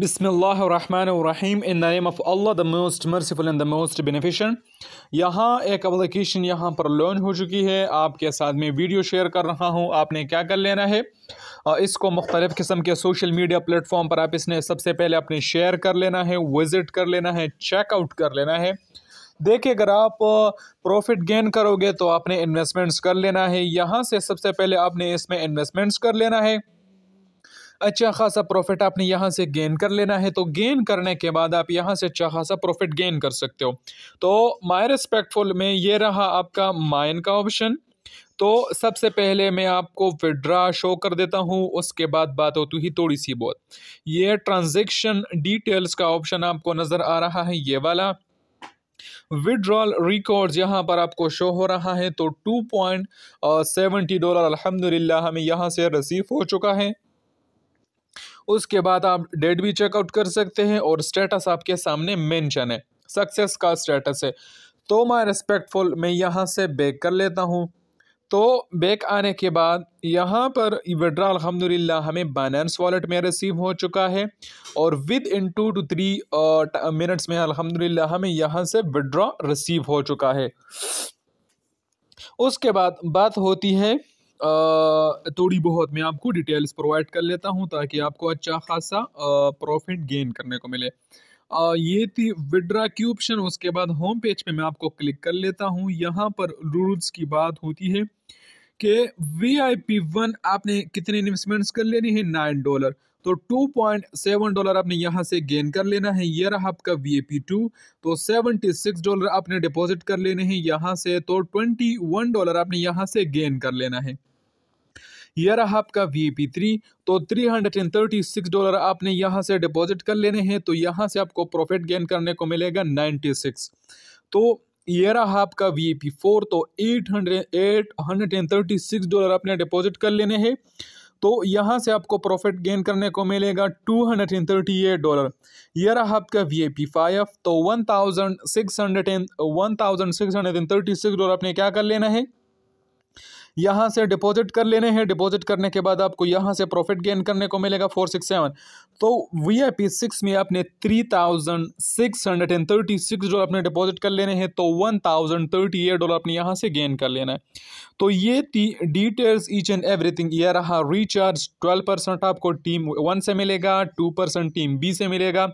बिसमीम in the name of Allah the most merciful and the most beneficent यहाँ एक application यहाँ पर लॉन्च हो चुकी है आपके साथ में वीडियो शेयर कर रहा हूँ आपने क्या कर लेना है इसको मुख्तलिफ़ किस्म के सोशल मीडिया प्लेटफॉर्म पर आप इसने सबसे पहले अपने शेयर कर लेना है विज़िट कर लेना है चेकआउट कर लेना है देखिए अगर आप प्रॉफिट गेन करोगे तो आपने इन्वेस्टमेंट्स कर लेना है यहाँ से सबसे पहले आपने इसमें इन्वेस्टमेंट्स कर लेना है अच्छा खासा प्रॉफिट आपने यहाँ से गेन कर लेना है तो गेन करने के बाद आप यहाँ से अच्छा खासा प्रॉफिट गेन कर सकते हो तो माई रिस्पेक्टफुल में ये रहा आपका माइन का ऑप्शन तो सबसे पहले मैं आपको विड्रा शो कर देता हूँ उसके बाद बात होती ही थोड़ी सी बहुत ये ट्रांजेक्शन डिटेल्स का ऑप्शन आपको नज़र आ रहा है ये वाला विड्रॉल रिकॉर्ड यहाँ पर आपको शो हो रहा है तो टू पॉइंट सेवेंटी डॉलर अल्हम्दुलिल्लाह हमें यहाँ से रिसीव हो चुका है उसके बाद आप डेट भी चेकआउट कर सकते हैं और स्टेटस आपके सामने मेंशन है सक्सेस का स्टेटस है तो माई रिस्पेक्टफुल मैं यहाँ से बैक कर लेता हूँ तो बैक आने के बाद यहाँ पर विड्रा अलहमदिल्ला हमें बाइनेंस वॉलेट में रिसीव हो चुका है और within two two three minutes में अलहमदिल्ला हमें यहाँ से विड्रा रिसीव हो चुका है उसके बाद बात होती है थोड़ी बहुत मैं आपको डिटेल्स प्रोवाइड कर लेता हूँ ताकि आपको अच्छा खासा प्रॉफिट गेन करने को मिले आ, ये थी विड्रा की ऑप्शन उसके बाद होम पेज पे मैं आपको क्लिक कर लेता हूँ यहाँ पर रूल्स की बात होती है कि वी आई पी वन आपने कितने इन्वेस्टमेंट्स कर लेनी है नाइन डॉलर तो टू पॉइंट सेवन डॉलर आपने यहाँ से गेन कर लेना है ये रहा आपका वी ए पी टू तो सेवेंटी सिक्स डॉलर आपने डिपॉजिट कर लेने हैं यहाँ से तो ट्वेंटी वन डॉलर आपने यहाँ से गेन कर लेना है ये रहा आपका वी पी थ्री तो three hundred and thirty six dollar आपने यहाँ से डिपॉजिट कर लेने हैं तो यहाँ से आपको प्रॉफिट गेन करने को मिलेगा नाइन्टी सिक्स तो ये रहा आपका वी पी फोर तो eight hundred eight hundred and thirty six dollar आपने डिपॉजिट कर लेने हैं तो यहाँ से आपको प्रॉफिट गेन करने को मिलेगा two hundred and thirty eight dollar ये रहा आपका वी ए पी फाइव तो one thousand six hundred and one thousand six hundred and thirty six dollar आपने क्या कर लेना है यहाँ से डिपॉजिट कर लेने हैं डिपॉजिट करने के बाद आपको यहाँ से प्रॉफिट गेन करने को मिलेगा फोर सिक्स सेवन तो वी आई पी सिक्स में आपने three thousand six hundred and thirty six dollar अपने डिपॉजिट कर लेने हैं तो one thousand thirty eight dollar अपने यहाँ से गेन कर लेना है तो ये डिटेल्स ईच एंड एवरीथिंग ये रहा रिचार्ज ट्वेल्व परसेंट आपको टीम वन से मिलेगा टू परसेंट टीम बी से मिलेगा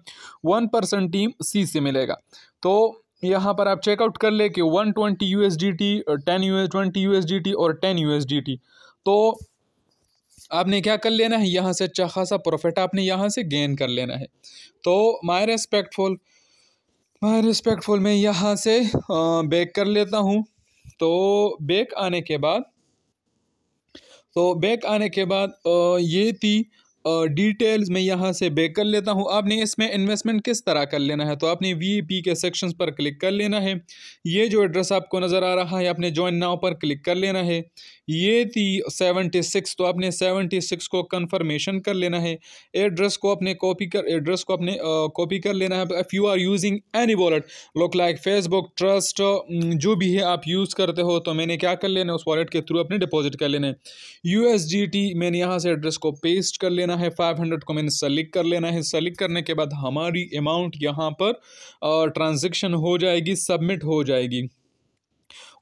वन परसेंट टीम सी से मिलेगा तो यहाँ पर आप चेकआउट कर ले कि one twenty U S D T ten U twenty U S D T और ten U S D T तो आपने क्या कर लेना है यहाँ से अच्छा खासा प्रॉफिट आपने यहाँ से गेन कर लेना है तो माई रेस्पेक्टफुल माई रेस्पेक्टफुल मैं यहाँ से बेक uh, कर लेता हूँ तो बेक आने के बाद तो बेक आने के बाद uh, ये थी डिटेल्स मैं यहाँ से बेक कर लेता हूँ आपने इसमें इन्वेस्टमेंट किस तरह कर लेना है तो आपने वी के सेक्शंस पर क्लिक कर लेना है ये जो एड्रेस आपको नज़र आ रहा है आपने ज्वाइन नाव पर क्लिक कर लेना है ये थी सेवेंटी सिक्स तो आपने सेवेंटी सिक्स को कन्फर्मेशन कर लेना है एड्रेस को अपने कॉपी कर एड्रेस को अपने कॉपी कर लेना है if you are using any wallet look like Facebook Trust जो भी है आप यूज़ करते हो तो मैंने क्या कर लेना है उस वॉलेट के थ्रू अपने डिपॉजिट कर लेना है यू मैंने यहाँ से एड्रेस को पेस्ट कर लेना करना है 500 को मैंने सेलेक्ट कर लेना है सेलेक्ट करने के बाद हमारी अमाउंट यहाँ पर ट्रांजेक्शन हो जाएगी सबमिट हो जाएगी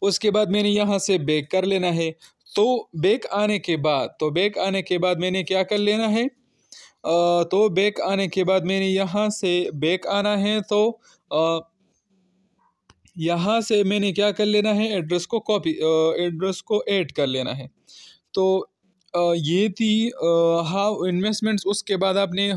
उसके बाद मैंने यहाँ से बैक कर लेना है तो बैक आने के बाद तो बैक आने के बाद मैंने क्या कर लेना है आ, तो बैक आने के बाद मैंने यहाँ से बैक आना है तो यहाँ से मैंने क्या कर लेना है एड्रेस को कॉपी एड्रेस को ऐड कर लेना है तो ये थी हाउ इन्वेस्टमेंट्स उसके बाद आपने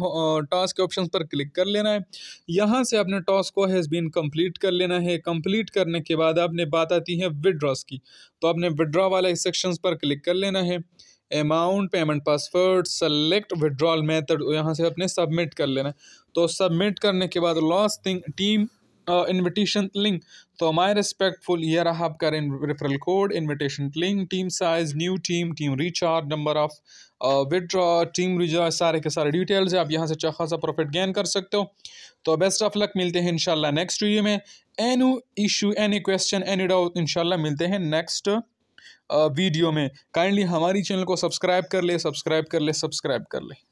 टॉस के ऑप्शन पर क्लिक कर लेना है यहाँ से आपने टॉस को हैज़ बीन कंप्लीट कर लेना है कंप्लीट करने के बाद आपने बात आती है विड्रॉस की तो आपने विड्रॉ वाले सेक्शंस सेक्शन पर क्लिक कर लेना है amount payment password select withdrawal method यहाँ से अपने सबमिट कर लेना है तो सबमिट करने के बाद last thing team invitation link तो माई रिस्पेक्टफुल ये रहा आपका referral code invitation link team size new team team recharge number of withdraw team recharge सारे के सारे डिटेल्स है आप यहाँ से अच्छा खासा प्रॉफिट गेन कर सकते हो तो बेस्ट ऑफ लक मिलते हैं इनशाला नेक्स्ट वीडियो में any issue any question any doubt इनशाला मिलते हैं नेक्स्ट वीडियो uh, में काइंडली हमारी चैनल को सब्सक्राइब कर ले सब्सक्राइब कर ले सब्सक्राइब कर ले